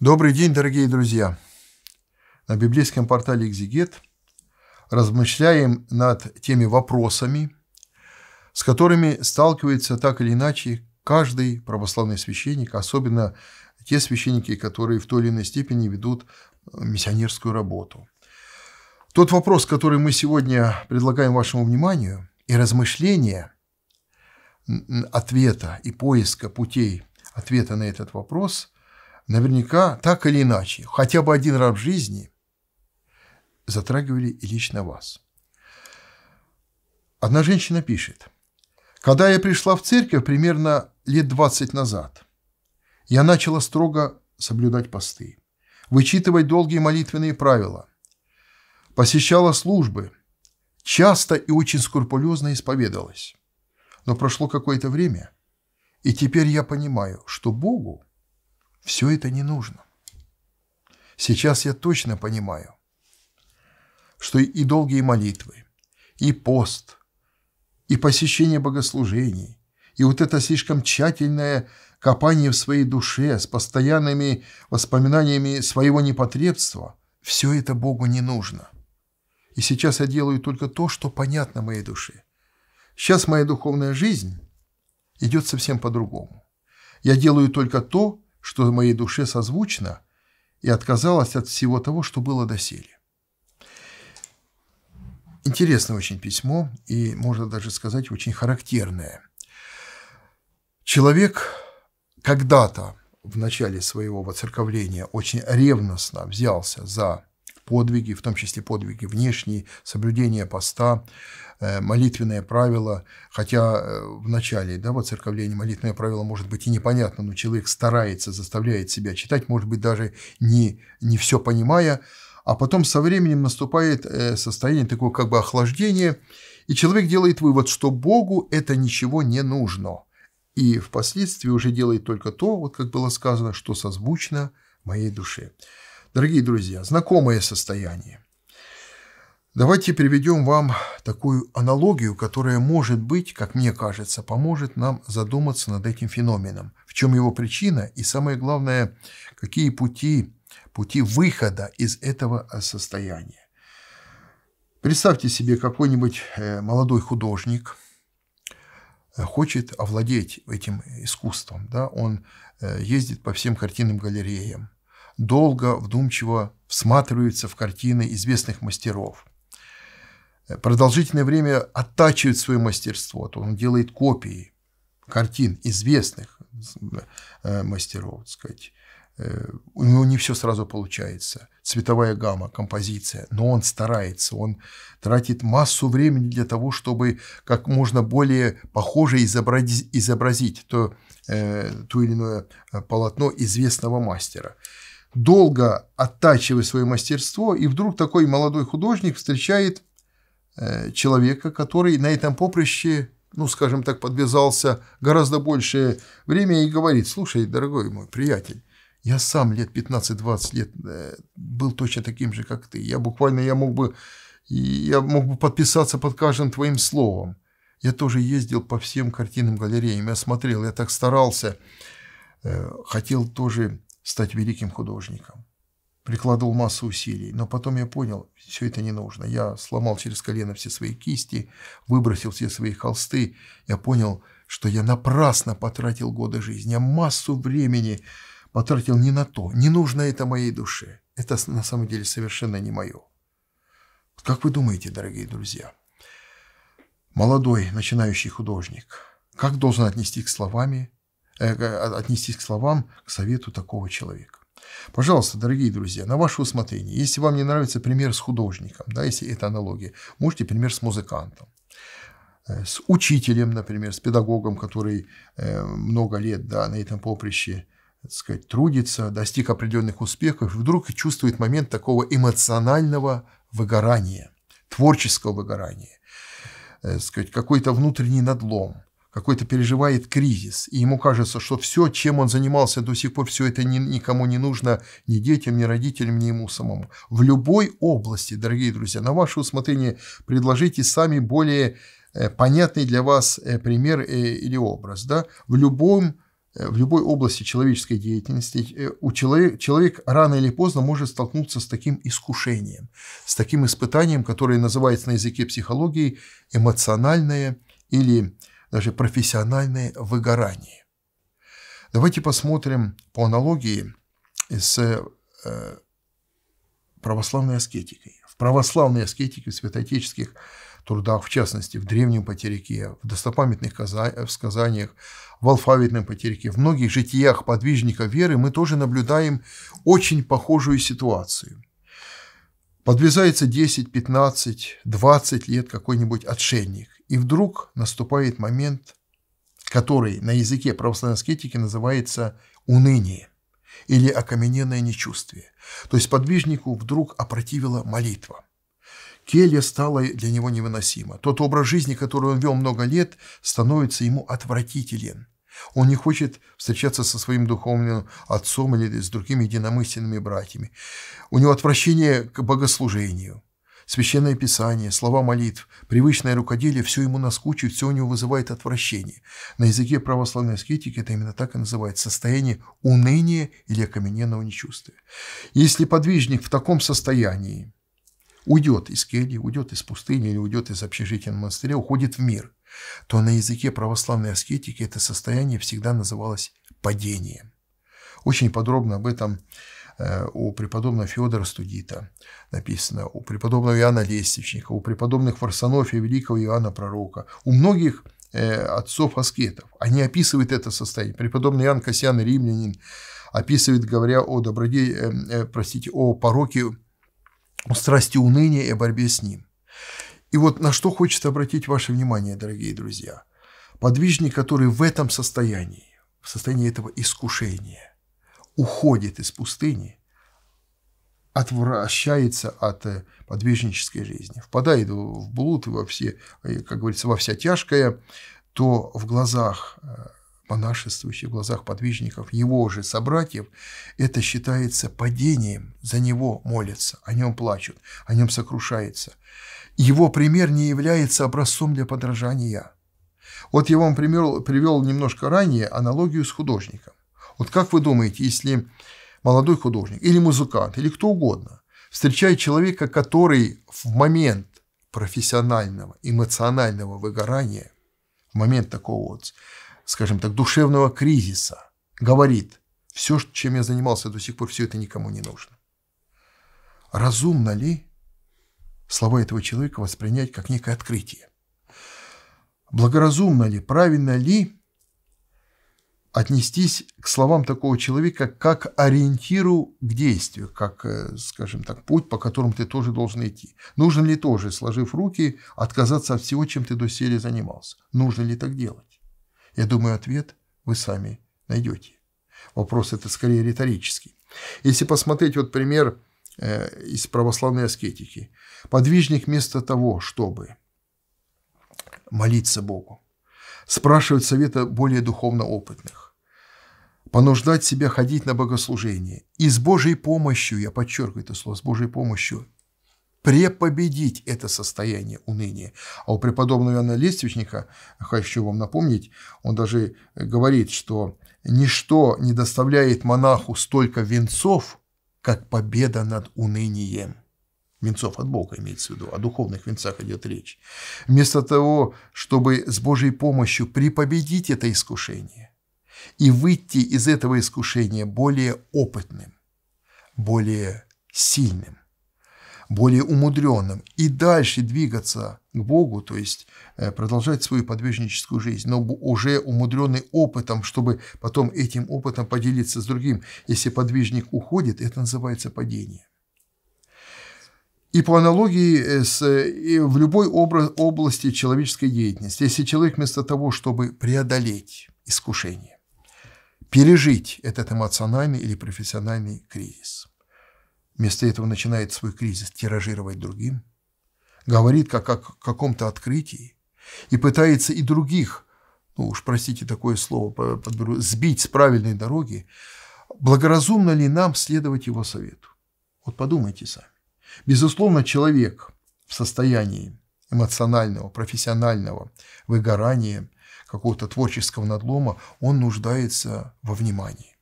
Добрый день, дорогие друзья! На библейском портале «Экзегет» размышляем над теми вопросами, с которыми сталкивается так или иначе каждый православный священник, особенно те священники, которые в той или иной степени ведут миссионерскую работу. Тот вопрос, который мы сегодня предлагаем вашему вниманию, и размышления ответа и поиска путей ответа на этот вопрос – наверняка так или иначе, хотя бы один раз в жизни, затрагивали и лично вас. Одна женщина пишет. Когда я пришла в церковь примерно лет 20 назад, я начала строго соблюдать посты, вычитывать долгие молитвенные правила, посещала службы, часто и очень скрупулезно исповедалась. Но прошло какое-то время, и теперь я понимаю, что Богу все это не нужно. Сейчас я точно понимаю, что и долгие молитвы, и пост, и посещение богослужений, и вот это слишком тщательное копание в своей душе с постоянными воспоминаниями своего непотребства, все это Богу не нужно. И сейчас я делаю только то, что понятно моей душе. Сейчас моя духовная жизнь идет совсем по-другому. Я делаю только то, что моей душе созвучно, и отказалась от всего того, что было доселе. Интересное очень письмо, и, можно даже сказать, очень характерное. Человек когда-то в начале своего воцерковления очень ревностно взялся за подвиги, в том числе подвиги внешние, соблюдение поста, э, молитвенное правило, хотя э, в начале да, вот церковление молитвенное правило может быть и непонятно, но человек старается, заставляет себя читать, может быть, даже не, не все понимая, а потом со временем наступает э, состояние такое как бы охлаждение, и человек делает вывод, что Богу это ничего не нужно, и впоследствии уже делает только то, вот как было сказано, что созвучно моей душе. Дорогие друзья, знакомое состояние. Давайте приведем вам такую аналогию, которая, может быть, как мне кажется, поможет нам задуматься над этим феноменом, в чем его причина и, самое главное, какие пути, пути выхода из этого состояния. Представьте себе, какой-нибудь э, молодой художник э, хочет овладеть этим искусством. Да? Он э, ездит по всем картинным галереям, долго, вдумчиво всматривается в картины известных мастеров. Продолжительное время оттачивает свое мастерство, то он делает копии картин известных э, мастеров, так сказать. Э, у него не все сразу получается. Цветовая гамма, композиция. Но он старается, он тратит массу времени для того, чтобы как можно более похоже изобразить, изобразить то, э, то или иное полотно известного мастера долго оттачивая свое мастерство, и вдруг такой молодой художник встречает э, человека, который на этом поприще, ну, скажем так, подвязался гораздо большее время и говорит, слушай, дорогой мой приятель, я сам лет 15-20 лет э, был точно таким же, как ты. Я буквально, я мог бы, я мог бы подписаться под каждым твоим словом. Я тоже ездил по всем картинным галереям, я смотрел, я так старался, э, хотел тоже стать великим художником. Прикладывал массу усилий, но потом я понял, все это не нужно. Я сломал через колено все свои кисти, выбросил все свои холсты. Я понял, что я напрасно потратил годы жизни, я массу времени потратил не на то, не нужно это моей душе. Это на самом деле совершенно не мое. Как вы думаете, дорогие друзья, молодой начинающий художник, как должен отнести к словами Э, отнестись к словам, к совету такого человека. Пожалуйста, дорогие друзья, на ваше усмотрение, если вам не нравится пример с художником, да, если это аналогия, можете пример с музыкантом э, с учителем, например, с педагогом, который э, много лет да, на этом поприще так сказать, трудится, достиг определенных успехов, вдруг чувствует момент такого эмоционального выгорания, творческого выгорания, сказать, какой-то внутренний надлом какой-то переживает кризис, и ему кажется, что все, чем он занимался до сих пор, все это ни, никому не нужно, ни детям, ни родителям, ни ему самому. В любой области, дорогие друзья, на ваше усмотрение предложите сами более э, понятный для вас э, пример э, или образ. Да? В, любом, в любой области человеческой деятельности у человек, человек рано или поздно может столкнуться с таким искушением, с таким испытанием, которое называется на языке психологии эмоциональное или даже профессиональное выгорание. Давайте посмотрим по аналогии с э, православной аскетикой. В православной аскетике, в святоотеческих трудах, в частности, в древнем патерике, в достопамятных сказаниях, в алфавитном патерике в многих житиях подвижника веры мы тоже наблюдаем очень похожую ситуацию. Подвязается 10, 15, 20 лет какой-нибудь отшельник и вдруг наступает момент, который на языке православной аскетики называется уныние или окамененное нечувствие. То есть подвижнику вдруг опротивила молитва. Келья стала для него невыносима. Тот образ жизни, который он вел много лет, становится ему отвратителен. Он не хочет встречаться со своим духовным отцом или с другими единомысленными братьями. У него отвращение к богослужению – Священное Писание, слова молитв, привычное рукоделие – все ему наскучит, все у него вызывает отвращение. На языке православной аскетики это именно так и называется – состояние уныния или окамененного нечувствия. Если подвижник в таком состоянии уйдет из кельи, уйдет из пустыни или уйдет из общежития монастыря, уходит в мир, то на языке православной аскетики это состояние всегда называлось падением. Очень подробно об этом Э, у преподобного Феодора Студита написано, у преподобного Иоанна Лестничника, у преподобных Варсонофия Великого Иоанна Пророка, у многих э, отцов-аскетов. Они описывают это состояние. Преподобный Иоанн Кассиан Римлянин описывает, говоря о доброде, э, простите, о пороке, о страсти уныния и о борьбе с ним. И вот на что хочется обратить ваше внимание, дорогие друзья. Подвижник, который в этом состоянии, в состоянии этого искушения, уходит из пустыни, отвращается от э, подвижнической жизни, впадает в блуд и во все, э, как говорится, во вся тяжкое, то в глазах э, монашествующих, в глазах подвижников, его же собратьев, это считается падением, за него молятся, о нем плачут, о нем сокрушаются, Его пример не является образцом для подражания. Вот я вам пример, привел немножко ранее аналогию с художником. Вот как вы думаете, если молодой художник или музыкант, или кто угодно встречает человека, который в момент профессионального, эмоционального выгорания, в момент такого вот, скажем так, душевного кризиса, говорит, все, чем я занимался до сих пор, все это никому не нужно. Разумно ли слова этого человека воспринять как некое открытие? Благоразумно ли, правильно ли отнестись к словам такого человека как ориентиру к действию, как, э, скажем так, путь, по которому ты тоже должен идти. Нужно ли тоже, сложив руки, отказаться от всего, чем ты до доселе занимался? Нужно ли так делать? Я думаю, ответ вы сами найдете. Вопрос это скорее риторический. Если посмотреть вот пример э, из православной аскетики. Подвижник вместо того, чтобы молиться Богу, спрашивает совета более духовно опытных, понуждать себя ходить на богослужение. И с Божьей помощью, я подчеркиваю это слово, с Божьей помощью, препобедить это состояние уныния. А у преподобного Иоанна Лествичника, хочу вам напомнить, он даже говорит, что ничто не доставляет монаху столько венцов, как победа над унынием. Венцов от Бога имеется в виду, о духовных венцах идет речь. Вместо того, чтобы с Божьей помощью припобедить это искушение – и выйти из этого искушения более опытным, более сильным, более умудренным и дальше двигаться к Богу, то есть э, продолжать свою подвижническую жизнь, но уже умудренный опытом, чтобы потом этим опытом поделиться с другим. Если подвижник уходит, это называется падение. И по аналогии э, с, э, и в любой образ, области человеческой деятельности, если человек вместо того, чтобы преодолеть искушение, пережить этот эмоциональный или профессиональный кризис. Вместо этого начинает свой кризис тиражировать другим, говорит как о каком-то открытии и пытается и других, ну уж простите такое слово, подберу, сбить с правильной дороги, благоразумно ли нам следовать его совету? Вот подумайте сами. Безусловно, человек в состоянии эмоционального, профессионального выгорания – какого-то творческого надлома, он нуждается во внимании.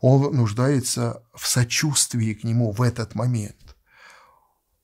Он нуждается в сочувствии к нему в этот момент.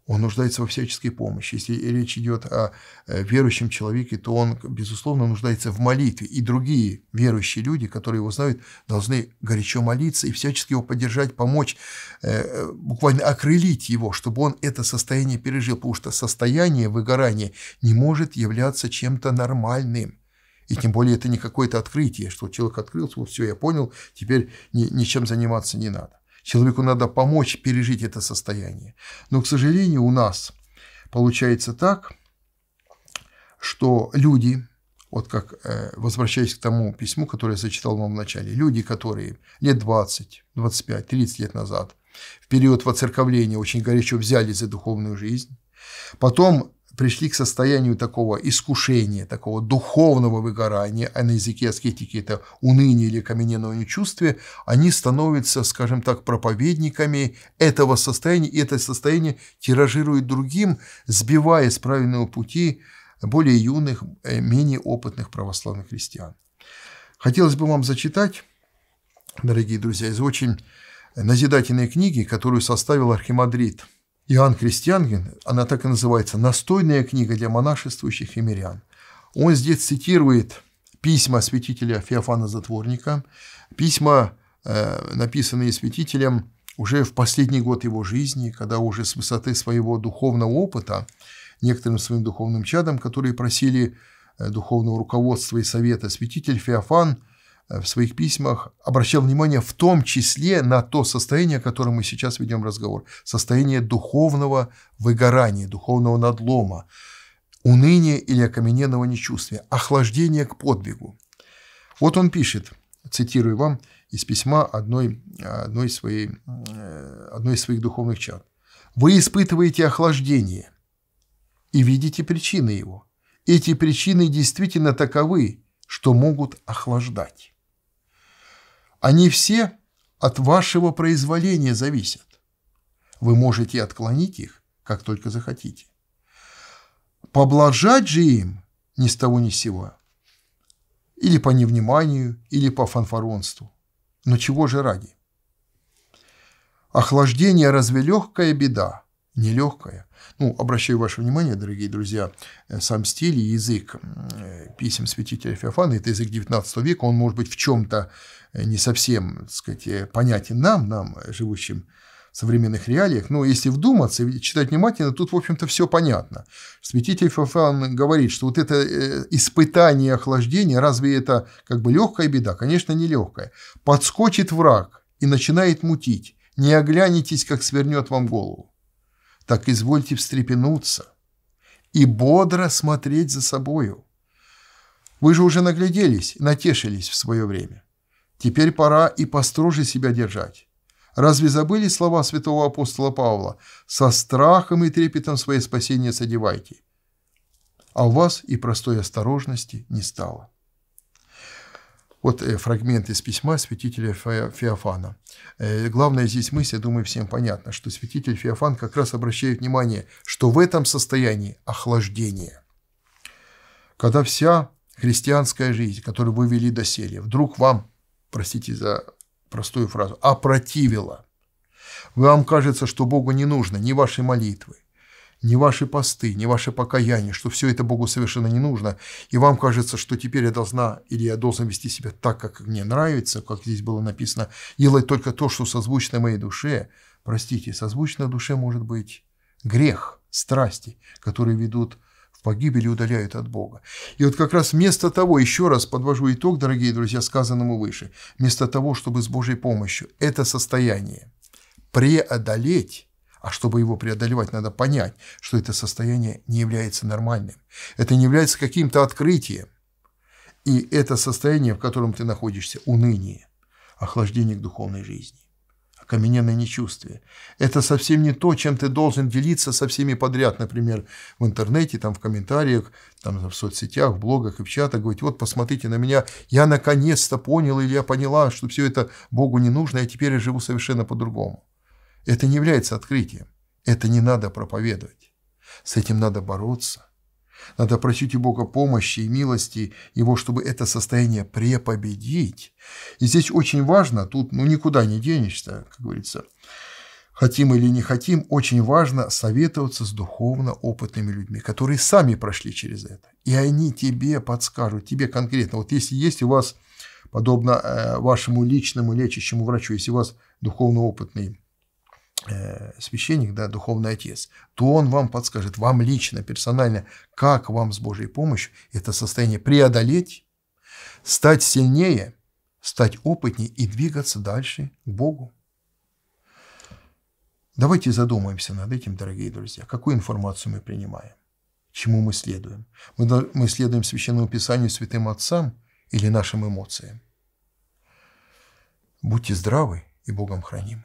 Он нуждается во всяческой помощи. Если речь идет о э, верующем человеке, то он, безусловно, нуждается в молитве. И другие верующие люди, которые его знают, должны горячо молиться и всячески его поддержать, помочь, э, э, буквально окрылить его, чтобы он это состояние пережил. Потому что состояние выгорания не может являться чем-то нормальным. И тем более это не какое-то открытие, что человек открылся, вот все, я понял, теперь ни, ничем заниматься не надо. Человеку надо помочь пережить это состояние. Но, к сожалению, у нас получается так, что люди, вот как, э, возвращаясь к тому письму, которое я зачитал вам вначале, люди, которые лет 20, 25, 30 лет назад, в период воцерковления очень горячо взяли за духовную жизнь, потом пришли к состоянию такого искушения, такого духовного выгорания, а на языке аскетики это уныние или камененного нечувствие, они становятся, скажем так, проповедниками этого состояния, и это состояние тиражирует другим, сбивая с правильного пути более юных, э, менее опытных православных христиан. Хотелось бы вам зачитать, дорогие друзья, из очень назидательной книги, которую составил архимандрит – Иоанн Крестьянин, она так и называется, «Настойная книга для монашествующих и мирян». Он здесь цитирует письма святителя Феофана Затворника, письма, э, написанные святителем уже в последний год его жизни, когда уже с высоты своего духовного опыта, некоторым своим духовным чадом, которые просили э, духовного руководства и совета, святитель Феофан – в своих письмах обращал внимание в том числе на то состояние, о котором мы сейчас ведем разговор, состояние духовного выгорания, духовного надлома, уныния или окамененного нечувствия, охлаждения к подвигу. Вот он пишет, цитирую вам из письма одной, одной, своей, одной из своих духовных чат «Вы испытываете охлаждение и видите причины его. Эти причины действительно таковы, что могут охлаждать. Они все от вашего произволения зависят. Вы можете отклонить их, как только захотите. Поблажать же им ни с того ни с сего. Или по невниманию, или по фанфаронству. Но чего же ради? Охлаждение разве легкая беда? нелегкая. Ну, обращаю ваше внимание, дорогие друзья, э, сам стиль и язык э, писем святителя Феофана, это язык XIX века, он может быть в чем-то э, не совсем, так сказать, понятен нам, нам, живущим в современных реалиях, но если вдуматься и читать внимательно, тут, в общем-то, все понятно. Святитель Феофан говорит, что вот это испытание охлаждения, разве это как бы легкая беда? Конечно, не легкая. Подскочит враг и начинает мутить. Не оглянетесь, как свернет вам голову так извольте встрепенуться и бодро смотреть за собою. Вы же уже нагляделись, натешились в свое время. Теперь пора и построже себя держать. Разве забыли слова святого апостола Павла «Со страхом и трепетом свое спасение содевайте»? А у вас и простой осторожности не стало. Вот э, фрагмент из письма святителя Феофана. Э, Главная здесь мысль, я думаю, всем понятно, что святитель Феофан как раз обращает внимание, что в этом состоянии охлаждение. Когда вся христианская жизнь, которую вы вели до сели, вдруг вам, простите за простую фразу, опротивила, вам кажется, что Богу не нужно ни вашей молитвы, ни ваши посты, ни ваше покаяние, что все это Богу совершенно не нужно, и вам кажется, что теперь я должна или я должен вести себя так, как мне нравится, как здесь было написано, делать только то, что созвучно моей душе, простите, созвучно душе может быть грех, страсти, которые ведут в погибель и удаляют от Бога. И вот как раз вместо того, еще раз подвожу итог, дорогие друзья, сказанному выше, вместо того, чтобы с Божьей помощью это состояние преодолеть, а чтобы его преодолевать, надо понять, что это состояние не является нормальным. Это не является каким-то открытием. И это состояние, в котором ты находишься, уныние, охлаждение к духовной жизни, окамененное нечувствие. Это совсем не то, чем ты должен делиться со всеми подряд, например, в интернете, там, в комментариях, там, в соцсетях, в блогах и в чатах, говорить, вот, посмотрите на меня, я наконец-то понял или я поняла, что все это Богу не нужно, я теперь живу совершенно по-другому. Это не является открытием. Это не надо проповедовать. С этим надо бороться. Надо просить у Бога помощи и милости Его, чтобы это состояние препобедить. И здесь очень важно, тут ну никуда не денешься, как говорится, хотим или не хотим, очень важно советоваться с духовно опытными людьми, которые сами прошли через это. И они тебе подскажут, тебе конкретно. Вот если есть у вас, подобно э, вашему личному лечащему врачу, если у вас духовно опытный Э, священник, да, духовный отец, то он вам подскажет, вам лично, персонально, как вам с Божьей помощью это состояние преодолеть, стать сильнее, стать опытнее и двигаться дальше к Богу. Давайте задумаемся над этим, дорогие друзья, какую информацию мы принимаем, чему мы следуем. Мы, мы следуем Священному Писанию, Святым Отцам или нашим эмоциям. Будьте здравы и Богом хранимы.